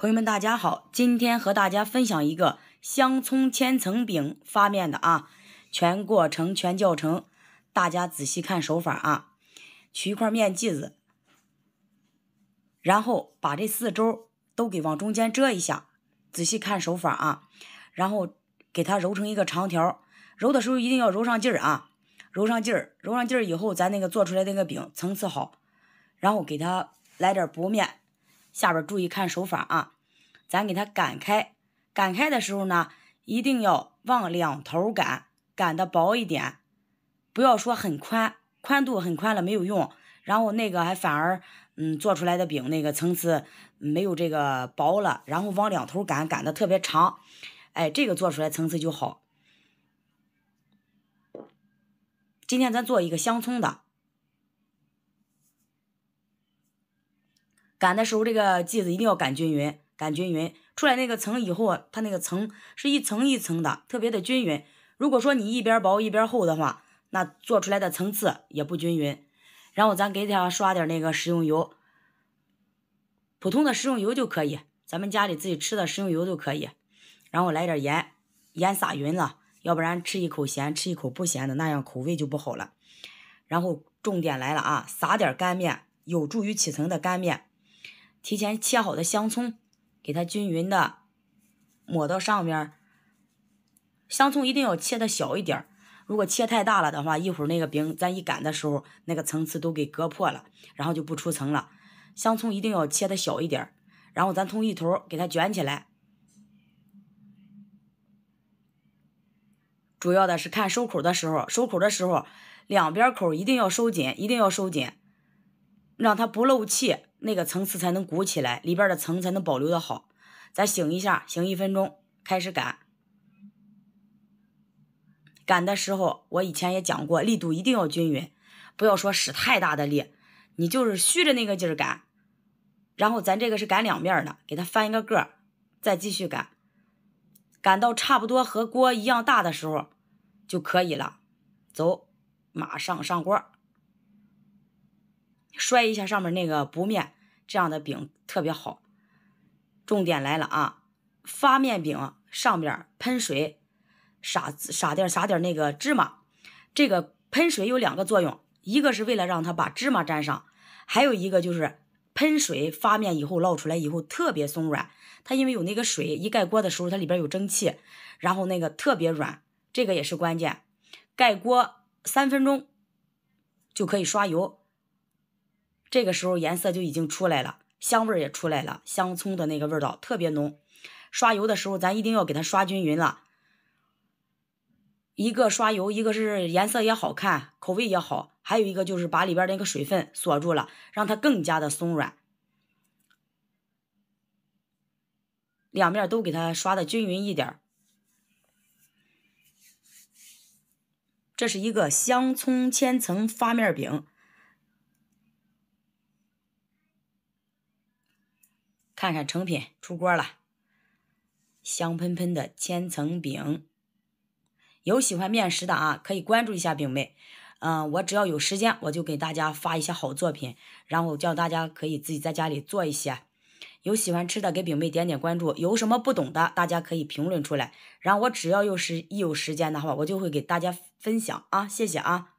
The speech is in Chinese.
朋友们，大家好，今天和大家分享一个香葱千层饼发面的啊，全过程全教程，大家仔细看手法啊。取一块面剂子，然后把这四周都给往中间折一下，仔细看手法啊。然后给它揉成一个长条，揉的时候一定要揉上劲儿啊，揉上劲儿，揉上劲儿以后，咱那个做出来那个饼层次好。然后给它来点薄面。下边注意看手法啊，咱给它擀开，擀开的时候呢，一定要往两头擀，擀的薄一点，不要说很宽，宽度很宽了没有用，然后那个还反而，嗯，做出来的饼那个层次没有这个薄了，然后往两头擀，擀的特别长，哎，这个做出来层次就好。今天咱做一个香葱的。擀的时候，这个剂子一定要擀均匀，擀均匀出来那个层以后它那个层是一层一层的，特别的均匀。如果说你一边薄一边厚的话，那做出来的层次也不均匀。然后咱给它刷点那个食用油，普通的食用油就可以，咱们家里自己吃的食用油都可以。然后来点盐，盐撒匀了，要不然吃一口咸，吃一口不咸的，那样口味就不好了。然后重点来了啊，撒点干面，有助于起层的干面。提前切好的香葱，给它均匀的抹到上面。香葱一定要切的小一点，如果切太大了的话，一会儿那个饼咱一擀的时候，那个层次都给割破了，然后就不出层了。香葱一定要切的小一点，然后咱从一头给它卷起来。主要的是看收口的时候，收口的时候两边口一定要收紧，一定要收紧，让它不漏气。那个层次才能鼓起来，里边的层才能保留的好。咱醒一下，醒一分钟，开始擀。擀的时候，我以前也讲过，力度一定要均匀，不要说使太大的力，你就是虚着那个劲儿擀。然后咱这个是擀两面的，给它翻一个个，再继续擀。擀到差不多和锅一样大的时候就可以了，走，马上上锅。摔一下上面那个不面这样的饼特别好。重点来了啊，发面饼上面喷水，撒撒点撒点那个芝麻。这个喷水有两个作用，一个是为了让它把芝麻粘上，还有一个就是喷水发面以后烙出来以后特别松软。它因为有那个水一盖锅的时候它里边有蒸汽，然后那个特别软，这个也是关键。盖锅三分钟就可以刷油。这个时候颜色就已经出来了，香味儿也出来了，香葱的那个味道特别浓。刷油的时候，咱一定要给它刷均匀了。一个刷油，一个是颜色也好看，口味也好，还有一个就是把里边那个水分锁住了，让它更加的松软。两面都给它刷的均匀一点这是一个香葱千层发面饼。看看成品出锅了，香喷喷的千层饼。有喜欢面食的啊，可以关注一下饼妹。嗯，我只要有时间，我就给大家发一些好作品，然后叫大家可以自己在家里做一些。有喜欢吃的给饼妹点点关注。有什么不懂的，大家可以评论出来。然后我只要有时一有时间的话，我就会给大家分享啊，谢谢啊。